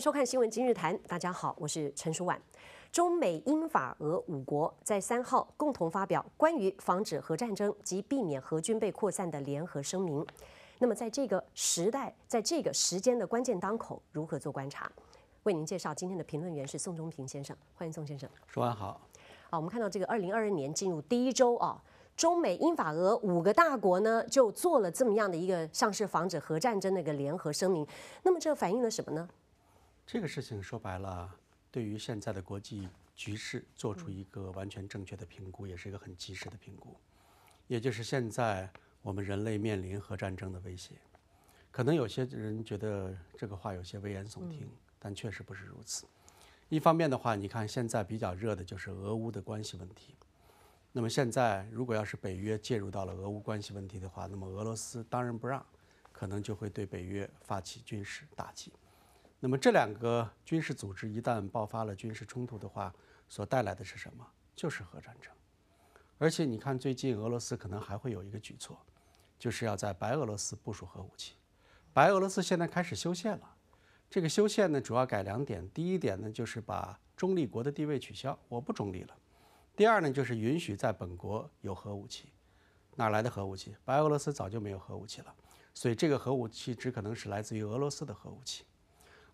收看新闻今日谈，大家好，我是陈淑婉。中美英法俄五国在三号共同发表关于防止核战争及避免核军备扩散的联合声明。那么在这个时代，在这个时间的关键当口，如何做观察？为您介绍今天的评论员是宋忠平先生，欢迎宋先生。淑婉好，好，我们看到这个二零二二年进入第一周啊，中美英法俄五个大国呢就做了这么样的一个像是防止核战争的一个联合声明。那么这反映了什么呢？这个事情说白了，对于现在的国际局势做出一个完全正确的评估，也是一个很及时的评估。也就是现在我们人类面临核战争的威胁，可能有些人觉得这个话有些危言耸听，但确实不是如此。一方面的话，你看现在比较热的就是俄乌的关系问题。那么现在如果要是北约介入到了俄乌关系问题的话，那么俄罗斯当仁不让，可能就会对北约发起军事打击。那么这两个军事组织一旦爆发了军事冲突的话，所带来的是什么？就是核战争。而且你看，最近俄罗斯可能还会有一个举措，就是要在白俄罗斯部署核武器。白俄罗斯现在开始修宪了，这个修宪呢，主要改两点，第一点呢就是把中立国的地位取消，我不中立了；第二呢就是允许在本国有核武器。哪来的核武器？白俄罗斯早就没有核武器了，所以这个核武器只可能是来自于俄罗斯的核武器。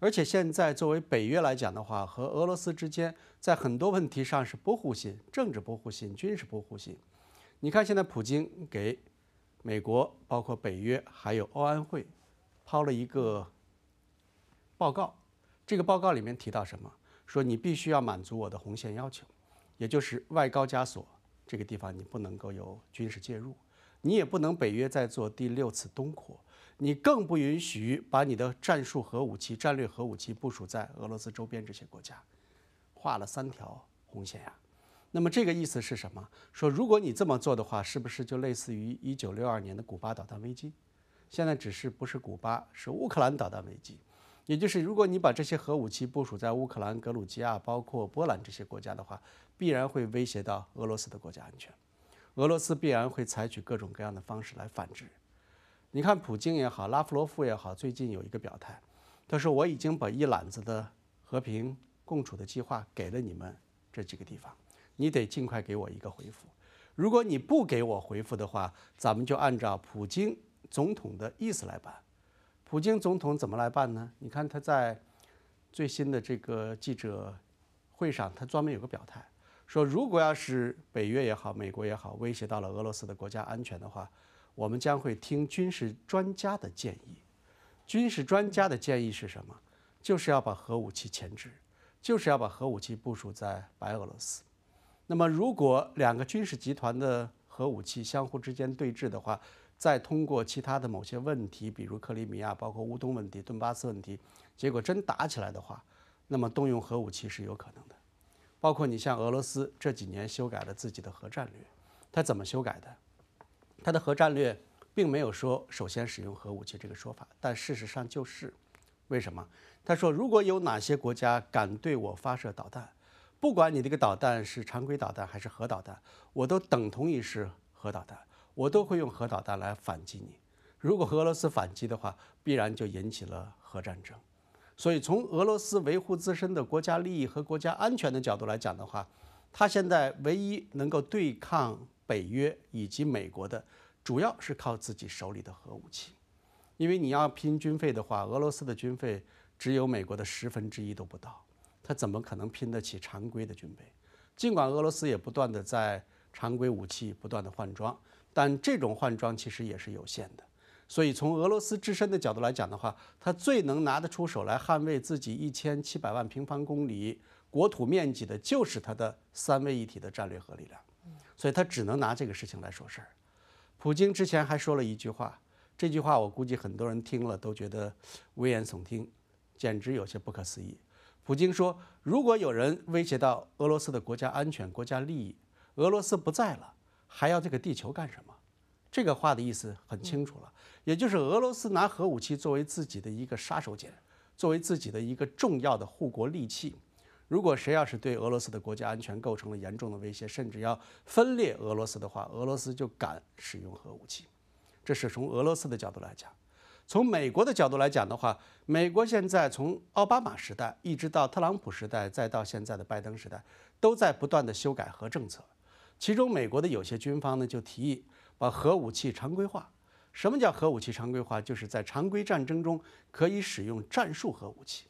而且现在作为北约来讲的话，和俄罗斯之间在很多问题上是不互信，政治不互信，军事不互信。你看现在普京给美国、包括北约还有欧安会抛了一个报告，这个报告里面提到什么？说你必须要满足我的红线要求，也就是外高加索这个地方你不能够有军事介入，你也不能北约再做第六次东扩。你更不允许把你的战术核武器、战略核武器部署在俄罗斯周边这些国家，画了三条红线呀。那么这个意思是什么？说如果你这么做的话，是不是就类似于一九六二年的古巴导弹危机？现在只是不是古巴，是乌克兰导弹危机。也就是如果你把这些核武器部署在乌克兰、格鲁吉亚、包括波兰这些国家的话，必然会威胁到俄罗斯的国家安全，俄罗斯必然会采取各种各样的方式来反制。你看，普京也好，拉夫罗夫也好，最近有一个表态，他说我已经把一揽子的和平共处的计划给了你们这几个地方，你得尽快给我一个回复。如果你不给我回复的话，咱们就按照普京总统的意思来办。普京总统怎么来办呢？你看他在最新的这个记者会上，他专门有个表态，说如果要是北约也好，美国也好，威胁到了俄罗斯的国家安全的话。我们将会听军事专家的建议，军事专家的建议是什么？就是要把核武器前置，就是要把核武器部署在白俄罗斯。那么，如果两个军事集团的核武器相互之间对峙的话，再通过其他的某些问题，比如克里米亚，包括乌东问题、顿巴斯问题，结果真打起来的话，那么动用核武器是有可能的。包括你像俄罗斯这几年修改了自己的核战略，它怎么修改的？他的核战略并没有说首先使用核武器这个说法，但事实上就是，为什么？他说，如果有哪些国家敢对我发射导弹，不管你这个导弹是常规导弹还是核导弹，我都等同于是核导弹，我都会用核导弹来反击你。如果俄罗斯反击的话，必然就引起了核战争。所以从俄罗斯维护自身的国家利益和国家安全的角度来讲的话，他现在唯一能够对抗。北约以及美国的，主要是靠自己手里的核武器，因为你要拼军费的话，俄罗斯的军费只有美国的十分之一都不到，他怎么可能拼得起常规的军备？尽管俄罗斯也不断的在常规武器不断的换装，但这种换装其实也是有限的。所以从俄罗斯自身的角度来讲的话，他最能拿得出手来捍卫自己一千七百万平方公里国土面积的，就是他的三位一体的战略核力量。所以他只能拿这个事情来说事儿。普京之前还说了一句话，这句话我估计很多人听了都觉得危言耸听，简直有些不可思议。普京说：“如果有人威胁到俄罗斯的国家安全、国家利益，俄罗斯不在了，还要这个地球干什么？”这个话的意思很清楚了，也就是俄罗斯拿核武器作为自己的一个杀手锏，作为自己的一个重要的护国利器。如果谁要是对俄罗斯的国家安全构成了严重的威胁，甚至要分裂俄罗斯的话，俄罗斯就敢使用核武器。这是从俄罗斯的角度来讲；从美国的角度来讲的话，美国现在从奥巴马时代一直到特朗普时代，再到现在的拜登时代，都在不断的修改核政策。其中，美国的有些军方呢就提议把核武器常规化。什么叫核武器常规化？就是在常规战争中可以使用战术核武器。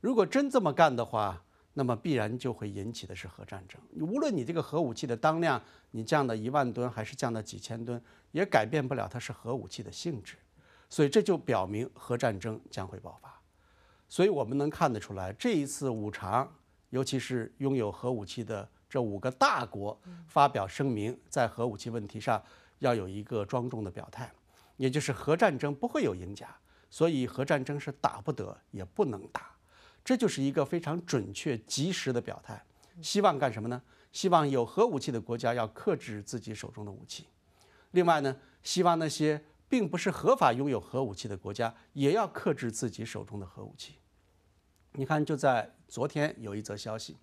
如果真这么干的话，那么必然就会引起的是核战争。无论你这个核武器的当量，你降到一万吨还是降到几千吨，也改变不了它是核武器的性质。所以这就表明核战争将会爆发。所以我们能看得出来，这一次五常，尤其是拥有核武器的这五个大国，发表声明，在核武器问题上要有一个庄重的表态，也就是核战争不会有赢家，所以核战争是打不得，也不能打。这就是一个非常准确、及时的表态。希望干什么呢？希望有核武器的国家要克制自己手中的武器。另外呢，希望那些并不是合法拥有核武器的国家也要克制自己手中的核武器。你看，就在昨天有一则消息，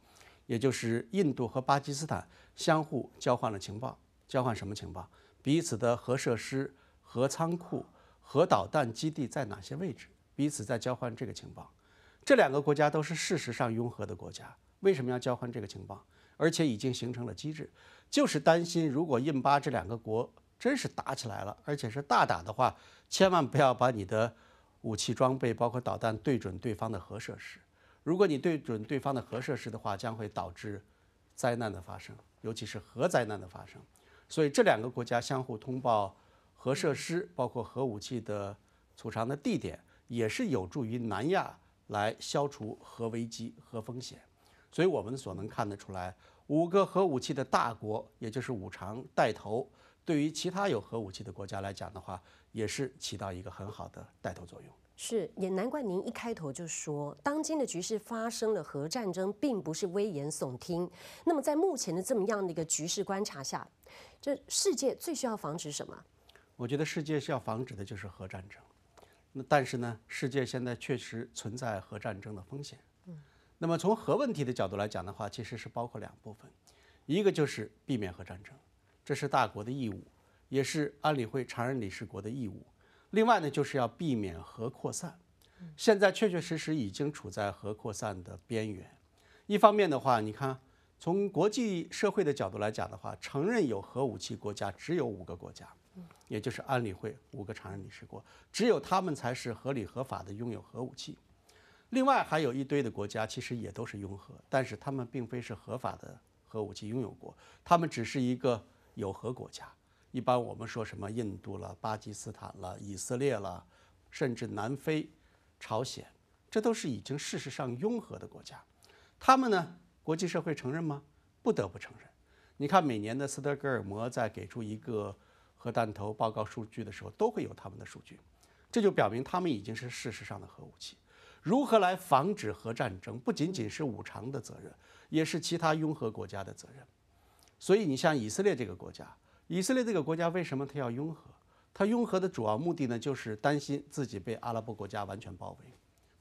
也就是印度和巴基斯坦相互交换了情报，交换什么情报？彼此的核设施、核仓库、核导弹基地在哪些位置？彼此在交换这个情报。这两个国家都是事实上拥核的国家，为什么要交换这个情报？而且已经形成了机制，就是担心如果印巴这两个国真是打起来了，而且是大打的话，千万不要把你的武器装备，包括导弹对准对方的核设施。如果你对准对方的核设施的话，将会导致灾难的发生，尤其是核灾难的发生。所以这两个国家相互通报核设施，包括核武器的储藏的地点，也是有助于南亚。来消除核危机、核风险，所以我们所能看得出来，五个核武器的大国，也就是五常带头，对于其他有核武器的国家来讲的话，也是起到一个很好的带头作用。是，也难怪您一开头就说，当今的局势发生了核战争，并不是危言耸听。那么，在目前的这么样的一个局势观察下，这世界最需要防止什么？我觉得世界需要防止的就是核战争。那但是呢，世界现在确实存在核战争的风险。嗯，那么从核问题的角度来讲的话，其实是包括两部分，一个就是避免核战争，这是大国的义务，也是安理会常任理事国的义务。另外呢，就是要避免核扩散。现在确确实实已经处在核扩散的边缘。一方面的话，你看，从国际社会的角度来讲的话，承认有核武器国家只有五个国家。也就是安理会五个常任理事国，只有他们才是合理合法的拥有核武器。另外还有一堆的国家，其实也都是拥核，但是他们并非是合法的核武器拥有国，他们只是一个有核国家。一般我们说什么印度了、巴基斯坦了、以色列了，甚至南非、朝鲜，这都是已经事实上拥核的国家。他们呢，国际社会承认吗？不得不承认。你看每年的斯德哥尔摩在给出一个。核弹头报告数据的时候都会有他们的数据，这就表明他们已经是事实上的核武器。如何来防止核战争，不仅仅是五常的责任，也是其他拥核国家的责任。所以，你像以色列这个国家，以色列这个国家为什么它要拥核？它拥核的主要目的呢，就是担心自己被阿拉伯国家完全包围，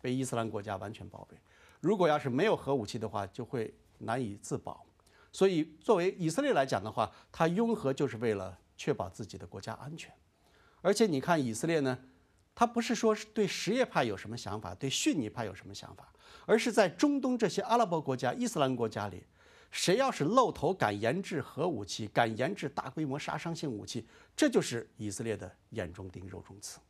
被伊斯兰国家完全包围。如果要是没有核武器的话，就会难以自保。所以，作为以色列来讲的话，它拥核就是为了。确保自己的国家安全，而且你看以色列呢，他不是说是对什叶派有什么想法，对逊尼派有什么想法，而是在中东这些阿拉伯国家、伊斯兰国家里，谁要是露头敢研制核武器、敢研制大规模杀伤性武器，这就是以色列的眼中钉、肉中刺。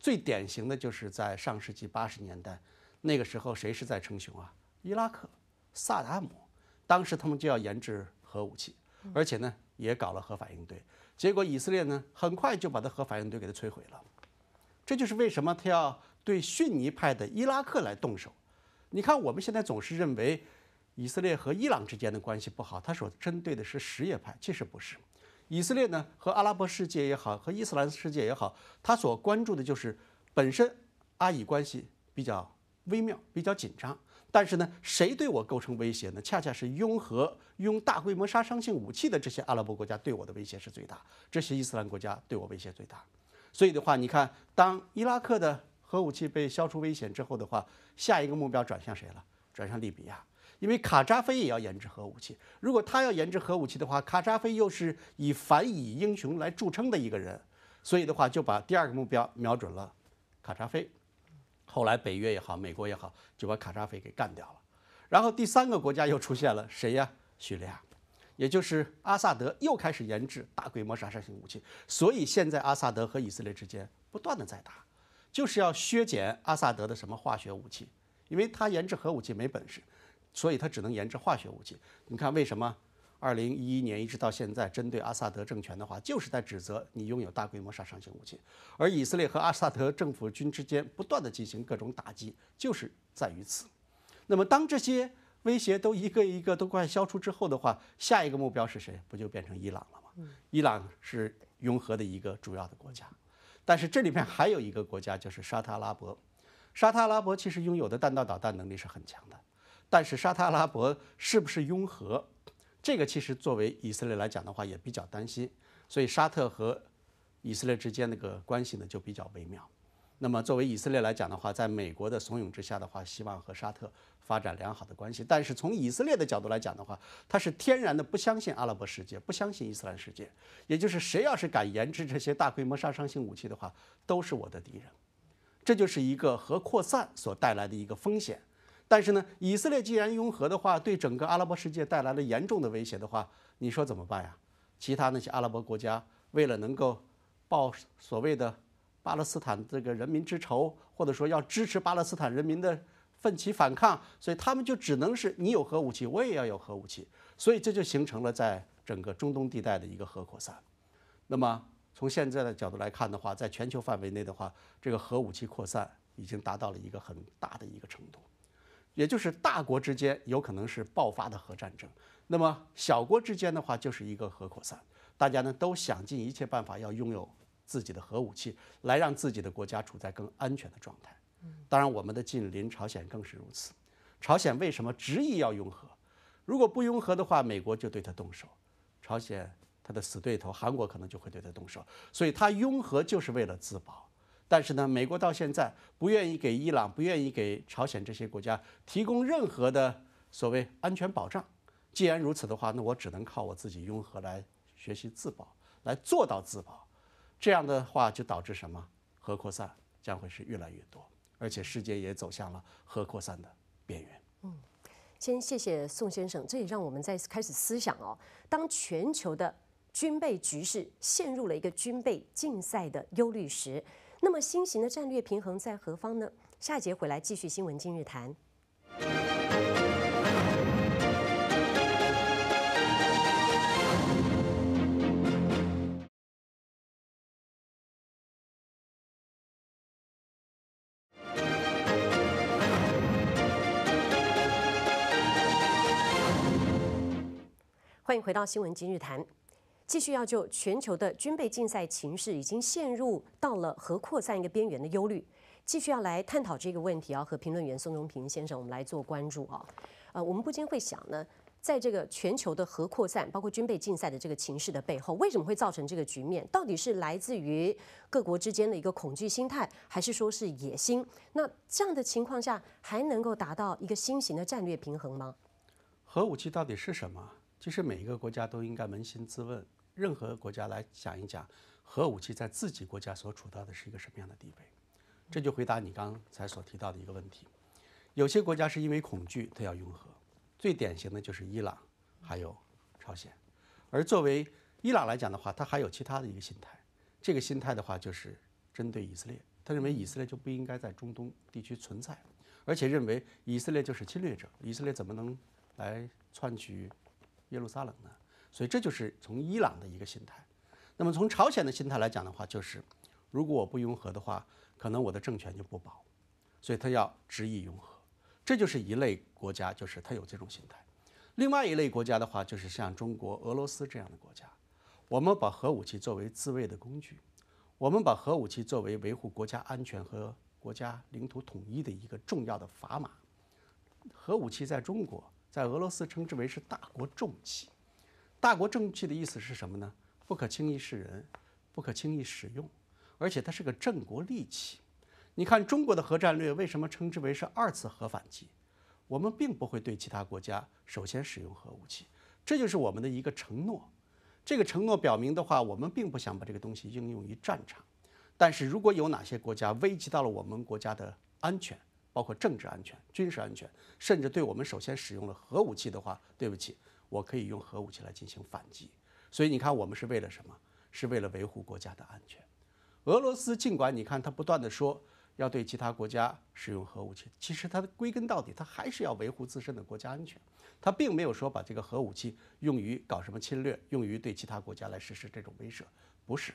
最典型的就是在上世纪八十年代，那个时候谁是在称雄啊？伊拉克，萨达姆，当时他们就要研制核武器，而且呢也搞了核反应堆。结果以色列呢，很快就把他核反应堆给他摧毁了。这就是为什么他要对逊尼派的伊拉克来动手。你看我们现在总是认为，以色列和伊朗之间的关系不好，他所针对的是什叶派。其实不是，以色列呢和阿拉伯世界也好，和伊斯兰世界也好，他所关注的就是本身阿以关系比较微妙，比较紧张。但是呢，谁对我构成威胁呢？恰恰是拥核、拥大规模杀伤性武器的这些阿拉伯国家对我的威胁是最大，这些伊斯兰国家对我威胁最大。所以的话，你看，当伊拉克的核武器被消除危险之后的话，下一个目标转向谁了？转向利比亚，因为卡扎菲也要研制核武器。如果他要研制核武器的话，卡扎菲又是以反以英雄来著称的一个人，所以的话，就把第二个目标瞄准了卡扎菲。后来北约也好，美国也好，就把卡扎菲给干掉了。然后第三个国家又出现了谁呀？叙利亚，也就是阿萨德又开始研制大规模杀伤性武器。所以现在阿萨德和以色列之间不断的在打，就是要削减阿萨德的什么化学武器，因为他研制核武器没本事，所以他只能研制化学武器。你看为什么？二零一一年一直到现在，针对阿萨德政权的话，就是在指责你拥有大规模杀伤性武器，而以色列和阿萨德政府军之间不断的进行各种打击，就是在于此。那么，当这些威胁都一个一个都快消除之后的话，下一个目标是谁？不就变成伊朗了吗？伊朗是拥核的一个主要的国家，但是这里面还有一个国家，就是沙特阿拉伯。沙特阿拉伯其实拥有的弹道导弹能力是很强的，但是沙特阿拉伯是不是拥核？这个其实作为以色列来讲的话也比较担心，所以沙特和以色列之间那个关系呢就比较微妙。那么作为以色列来讲的话，在美国的怂恿之下的话，希望和沙特发展良好的关系。但是从以色列的角度来讲的话，他是天然的不相信阿拉伯世界，不相信伊斯兰世界，也就是谁要是敢研制这些大规模杀伤性武器的话，都是我的敌人。这就是一个核扩散所带来的一个风险。但是呢，以色列既然拥核的话，对整个阿拉伯世界带来了严重的威胁的话，你说怎么办呀？其他那些阿拉伯国家为了能够报所谓的巴勒斯坦这个人民之仇，或者说要支持巴勒斯坦人民的奋起反抗，所以他们就只能是你有核武器，我也要有核武器。所以这就形成了在整个中东地带的一个核扩散。那么从现在的角度来看的话，在全球范围内的话，这个核武器扩散已经达到了一个很大的一个程度。也就是大国之间有可能是爆发的核战争，那么小国之间的话就是一个核扩散，大家呢都想尽一切办法要拥有自己的核武器，来让自己的国家处在更安全的状态。当然我们的近邻朝鲜更是如此。朝鲜为什么执意要拥核？如果不拥核的话，美国就对他动手；朝鲜他的死对头韩国可能就会对他动手，所以他拥核就是为了自保。但是呢，美国到现在不愿意给伊朗、不愿意给朝鲜这些国家提供任何的所谓安全保障。既然如此的话，那我只能靠我自己拥核来学习自保，来做到自保。这样的话，就导致什么？核扩散将会是越来越多，而且世界也走向了核扩散的边缘。嗯，先谢谢宋先生，这也让我们在开始思想哦。当全球的军备局势陷入了一个军备竞赛的忧虑时，那么新型的战略平衡在何方呢？下一节回来继续《新闻今日谈》。欢迎回到《新闻今日谈》。继续要就全球的军备竞赛情势已经陷入到了核扩散一个边缘的忧虑，继续要来探讨这个问题啊。和评论员宋忠平先生，我们来做关注啊。呃，我们不禁会想呢，在这个全球的核扩散，包括军备竞赛的这个情势的背后，为什么会造成这个局面？到底是来自于各国之间的一个恐惧心态，还是说是野心？那这样的情况下，还能够达到一个新型的战略平衡吗？核武器到底是什么？其实每一个国家都应该扪心自问。任何国家来讲一讲，核武器在自己国家所处到的是一个什么样的地位，这就回答你刚才所提到的一个问题。有些国家是因为恐惧，它要拥核。最典型的就是伊朗，还有朝鲜。而作为伊朗来讲的话，它还有其他的一个心态。这个心态的话，就是针对以色列。他认为以色列就不应该在中东地区存在，而且认为以色列就是侵略者。以色列怎么能来篡取耶路撒冷呢？所以这就是从伊朗的一个心态，那么从朝鲜的心态来讲的话，就是如果我不拥核的话，可能我的政权就不保，所以他要执意拥核，这就是一类国家，就是他有这种心态。另外一类国家的话，就是像中国、俄罗斯这样的国家，我们把核武器作为自卫的工具，我们把核武器作为维护国家安全和国家领土统一的一个重要的砝码。核武器在中国、在俄罗斯称之为是大国重器。大国正器的意思是什么呢？不可轻易示人，不可轻易使用，而且它是个镇国利器。你看中国的核战略为什么称之为是二次核反击？我们并不会对其他国家首先使用核武器，这就是我们的一个承诺。这个承诺表明的话，我们并不想把这个东西应用于战场。但是如果有哪些国家危及到了我们国家的安全，包括政治安全、军事安全，甚至对我们首先使用了核武器的话，对不起。我可以用核武器来进行反击，所以你看，我们是为了什么？是为了维护国家的安全。俄罗斯尽管你看他不断地说要对其他国家使用核武器，其实他归根到底他还是要维护自身的国家安全，他并没有说把这个核武器用于搞什么侵略，用于对其他国家来实施这种威慑，不是。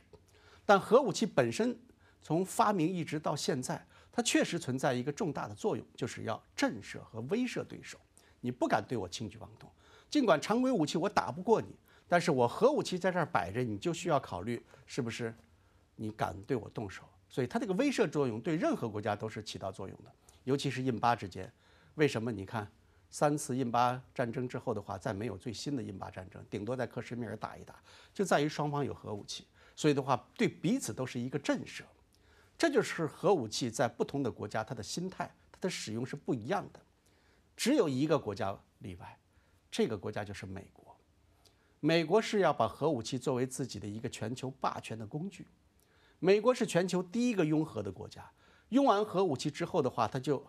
但核武器本身从发明一直到现在，它确实存在一个重大的作用，就是要震慑和威慑对手，你不敢对我轻举妄动。尽管常规武器我打不过你，但是我核武器在这儿摆着，你就需要考虑是不是你敢对我动手。所以它这个威慑作用对任何国家都是起到作用的，尤其是印巴之间。为什么？你看，三次印巴战争之后的话，再没有最新的印巴战争，顶多在克什米尔打一打，就在于双方有核武器。所以的话，对彼此都是一个震慑。这就是核武器在不同的国家，它的心态、它的使用是不一样的，只有一个国家例外。这个国家就是美国，美国是要把核武器作为自己的一个全球霸权的工具。美国是全球第一个拥核的国家，拥完核武器之后的话，他就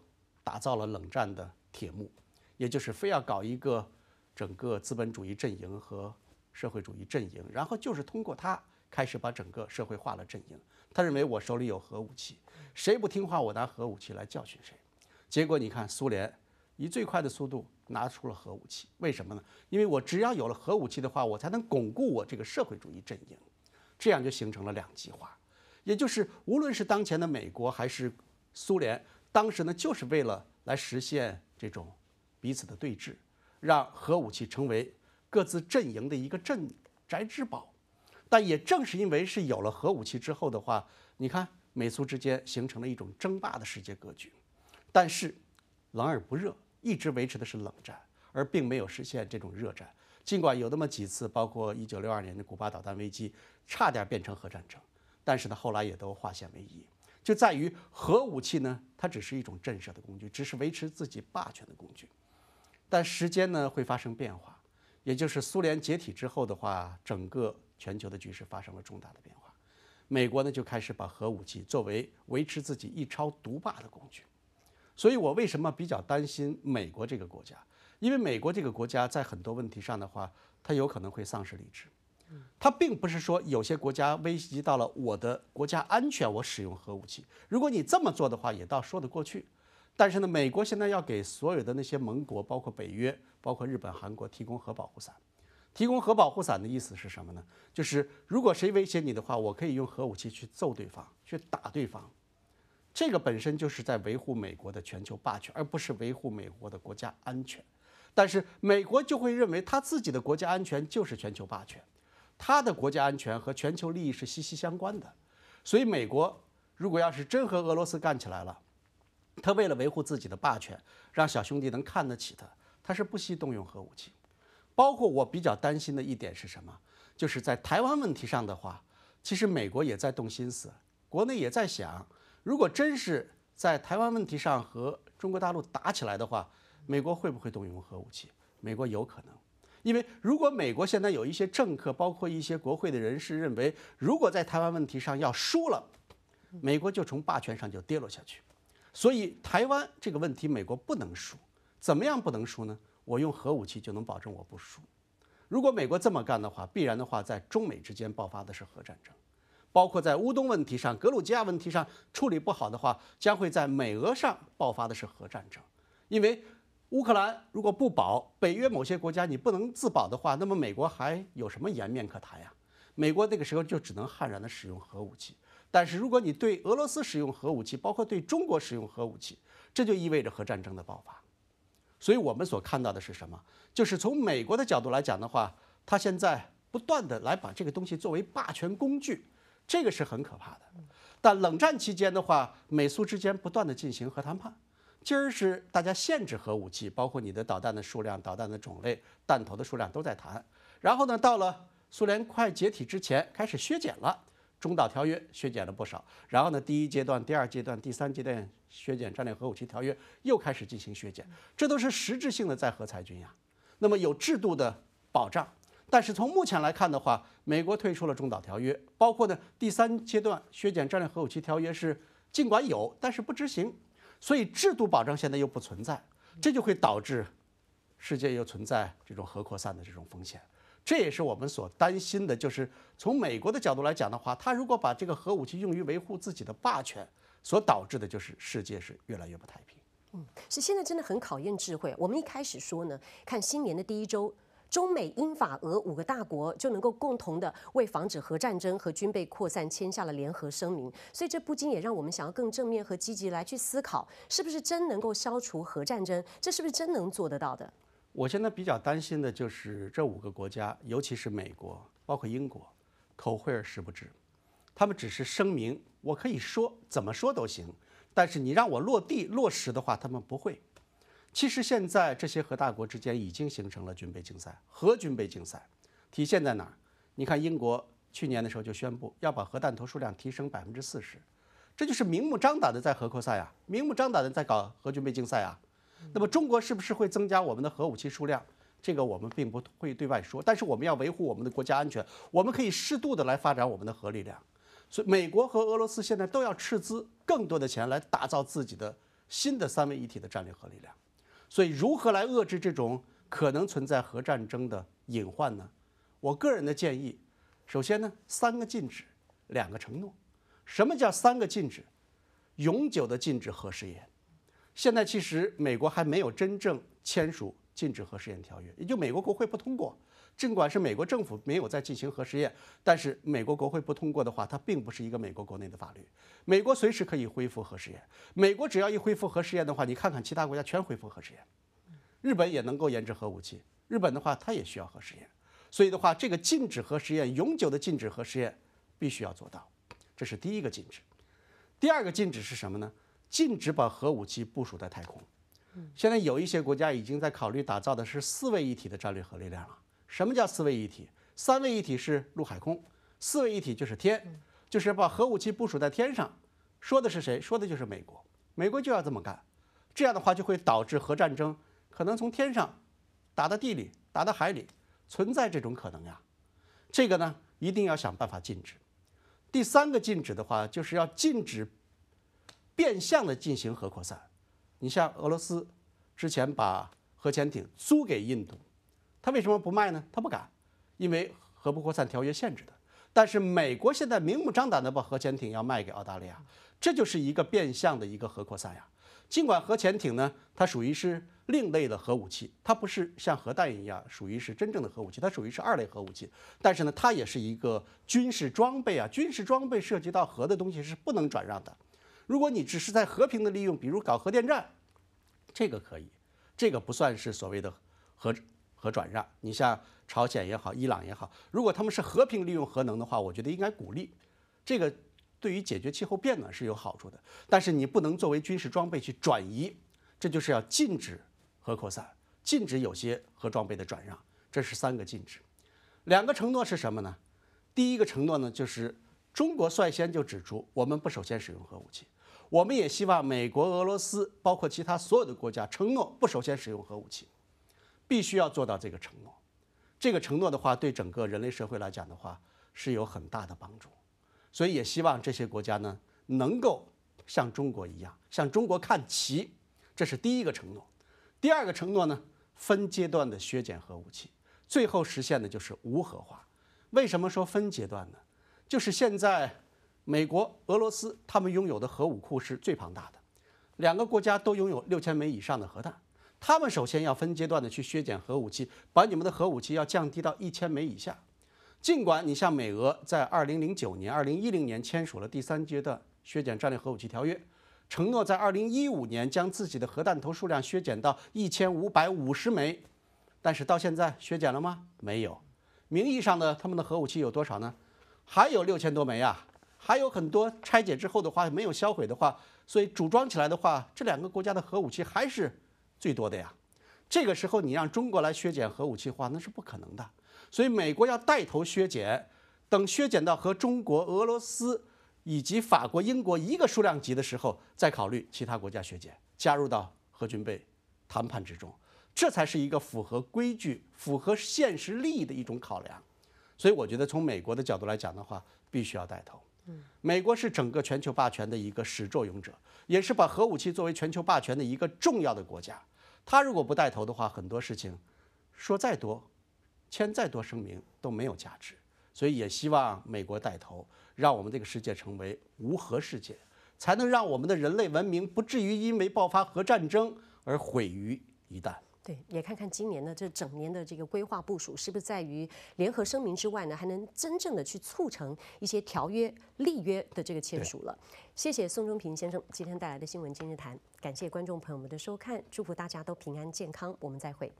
打造了冷战的铁幕，也就是非要搞一个整个资本主义阵营和社会主义阵营，然后就是通过它开始把整个社会化了阵营。他认为我手里有核武器，谁不听话，我拿核武器来教训谁。结果你看，苏联。以最快的速度拿出了核武器，为什么呢？因为我只要有了核武器的话，我才能巩固我这个社会主义阵营，这样就形成了两极化。也就是无论是当前的美国还是苏联，当时呢，就是为了来实现这种彼此的对峙，让核武器成为各自阵营的一个镇宅之宝。但也正是因为是有了核武器之后的话，你看美苏之间形成了一种争霸的世界格局。但是，冷而不热。一直维持的是冷战，而并没有实现这种热战。尽管有那么几次，包括一九六二年的古巴导弹危机，差点变成核战争，但是呢，后来也都化险为夷。就在于核武器呢，它只是一种震慑的工具，只是维持自己霸权的工具。但时间呢会发生变化，也就是苏联解体之后的话，整个全球的局势发生了重大的变化，美国呢就开始把核武器作为维持自己一超独霸的工具。所以我为什么比较担心美国这个国家？因为美国这个国家在很多问题上的话，它有可能会丧失理智。它并不是说有些国家危及到了我的国家安全，我使用核武器。如果你这么做的话，也倒说得过去。但是呢，美国现在要给所有的那些盟国，包括北约、包括日本、韩国提供核保护伞。提供核保护伞的意思是什么呢？就是如果谁威胁你的话，我可以用核武器去揍对方，去打对方。这个本身就是在维护美国的全球霸权，而不是维护美国的国家安全。但是美国就会认为他自己的国家安全就是全球霸权，他的国家安全和全球利益是息息相关的。所以，美国如果要是真和俄罗斯干起来了，他为了维护自己的霸权，让小兄弟能看得起他，他是不惜动用核武器。包括我比较担心的一点是什么？就是在台湾问题上的话，其实美国也在动心思，国内也在想。如果真是在台湾问题上和中国大陆打起来的话，美国会不会动用核武器？美国有可能，因为如果美国现在有一些政客，包括一些国会的人士认为，如果在台湾问题上要输了，美国就从霸权上就跌落下去。所以台湾这个问题，美国不能输。怎么样不能输呢？我用核武器就能保证我不输。如果美国这么干的话，必然的话，在中美之间爆发的是核战争。包括在乌东问题上、格鲁吉亚问题上处理不好的话，将会在美俄上爆发的是核战争。因为乌克兰如果不保，北约某些国家你不能自保的话，那么美国还有什么颜面可谈呀？美国那个时候就只能悍然地使用核武器。但是如果你对俄罗斯使用核武器，包括对中国使用核武器，这就意味着核战争的爆发。所以，我们所看到的是什么？就是从美国的角度来讲的话，他现在不断地来把这个东西作为霸权工具。这个是很可怕的，但冷战期间的话，美苏之间不断的进行核谈判，今儿是大家限制核武器，包括你的导弹的数量、导弹的种类、弹头的数量都在谈。然后呢，到了苏联快解体之前，开始削减了《中导条约》，削减了不少。然后呢，第一阶段、第二阶段、第三阶段削减战略核武器条约又开始进行削减，这都是实质性的在核裁军呀。那么有制度的保障。但是从目前来看的话，美国退出了《中导条约》，包括呢第三阶段削减战略核武器条约是尽管有，但是不执行，所以制度保障现在又不存在，这就会导致世界又存在这种核扩散的这种风险，这也是我们所担心的。就是从美国的角度来讲的话，他如果把这个核武器用于维护自己的霸权，所导致的就是世界是越来越不太平。嗯，是现在真的很考验智慧。我们一开始说呢，看新年的第一周。中美英法俄五个大国就能够共同的为防止核战争和军备扩散签下了联合声明，所以这不禁也让我们想要更正面和积极来去思考，是不是真能够消除核战争？这是不是真能做得到的？我现在比较担心的就是这五个国家，尤其是美国，包括英国，口惠而实不至。他们只是声明，我可以说怎么说都行，但是你让我落地落实的话，他们不会。其实现在这些核大国之间已经形成了军备竞赛，核军备竞赛体现在哪儿？你看英国去年的时候就宣布要把核弹头数量提升百分之四十，这就是明目张胆的在核扩散啊，明目张胆的在搞核军备竞赛啊。那么中国是不是会增加我们的核武器数量？这个我们并不会对外说，但是我们要维护我们的国家安全，我们可以适度的来发展我们的核力量。所以美国和俄罗斯现在都要斥资更多的钱来打造自己的新的三位一体的战略核力量。所以，如何来遏制这种可能存在核战争的隐患呢？我个人的建议，首先呢，三个禁止，两个承诺。什么叫三个禁止？永久的禁止核试验。现在其实美国还没有真正签署禁止核试验条约，也就美国国会不通过。尽管是美国政府没有在进行核试验，但是美国国会不通过的话，它并不是一个美国国内的法律。美国随时可以恢复核试验。美国只要一恢复核试验的话，你看看其他国家全恢复核试验。日本也能够研制核武器，日本的话它也需要核试验。所以的话，这个禁止核试验、永久的禁止核试验，必须要做到，这是第一个禁止。第二个禁止是什么呢？禁止把核武器部署在太空。现在有一些国家已经在考虑打造的是四位一体的战略核力量了。什么叫四位一体？三位一体是陆海空，四位一体就是天，就是把核武器部署在天上。说的是谁？说的就是美国。美国就要这么干，这样的话就会导致核战争，可能从天上打到地里，打到海里，存在这种可能呀。这个呢，一定要想办法禁止。第三个禁止的话，就是要禁止变相的进行核扩散。你像俄罗斯之前把核潜艇租给印度。他为什么不卖呢？他不敢，因为核不扩散条约限制的。但是美国现在明目张胆的把核潜艇要卖给澳大利亚，这就是一个变相的一个核扩散呀。尽管核潜艇呢，它属于是另类的核武器，它不是像核弹一样属于是真正的核武器，它属于是二类核武器。但是呢，它也是一个军事装备啊，军事装备涉及到核的东西是不能转让的。如果你只是在和平的利用，比如搞核电站，这个可以，这个不算是所谓的核。和转让，你像朝鲜也好，伊朗也好，如果他们是和平利用核能的话，我觉得应该鼓励。这个对于解决气候变暖是有好处的，但是你不能作为军事装备去转移，这就是要禁止核扩散，禁止有些核装备的转让，这是三个禁止。两个承诺是什么呢？第一个承诺呢，就是中国率先就指出，我们不首先使用核武器，我们也希望美国、俄罗斯，包括其他所有的国家承诺不首先使用核武器。必须要做到这个承诺，这个承诺的话，对整个人类社会来讲的话，是有很大的帮助，所以也希望这些国家呢，能够像中国一样，向中国看齐。这是第一个承诺，第二个承诺呢，分阶段的削减核武器，最后实现的就是无核化。为什么说分阶段呢？就是现在美国、俄罗斯他们拥有的核武库是最庞大的，两个国家都拥有六千枚以上的核弹。他们首先要分阶段的去削减核武器，把你们的核武器要降低到一千枚以下。尽管你像美俄在二零零九年、二零一零年签署了第三阶段削减战略核武器条约，承诺在二零一五年将自己的核弹头数量削减到一千五百五十枚，但是到现在削减了吗？没有。名义上的他们的核武器有多少呢？还有六千多枚啊！还有很多拆解之后的话没有销毁的话，所以组装起来的话，这两个国家的核武器还是。最多的呀，这个时候你让中国来削减核武器化那是不可能的，所以美国要带头削减，等削减到和中国、俄罗斯以及法国、英国一个数量级的时候，再考虑其他国家削减加入到核军备谈判之中，这才是一个符合规矩、符合现实利益的一种考量。所以我觉得从美国的角度来讲的话，必须要带头。美国是整个全球霸权的一个始作俑者，也是把核武器作为全球霸权的一个重要的国家。他如果不带头的话，很多事情说再多、签再多声明都没有价值。所以也希望美国带头，让我们这个世界成为无核世界，才能让我们的人类文明不至于因为爆发核战争而毁于一旦。对，也看看今年的这整年的这个规划部署，是不是在于联合声明之外呢？还能真正的去促成一些条约、立约的这个签署了。谢谢宋忠平先生今天带来的新闻今日谈，感谢观众朋友们的收看，祝福大家都平安健康，我们再会。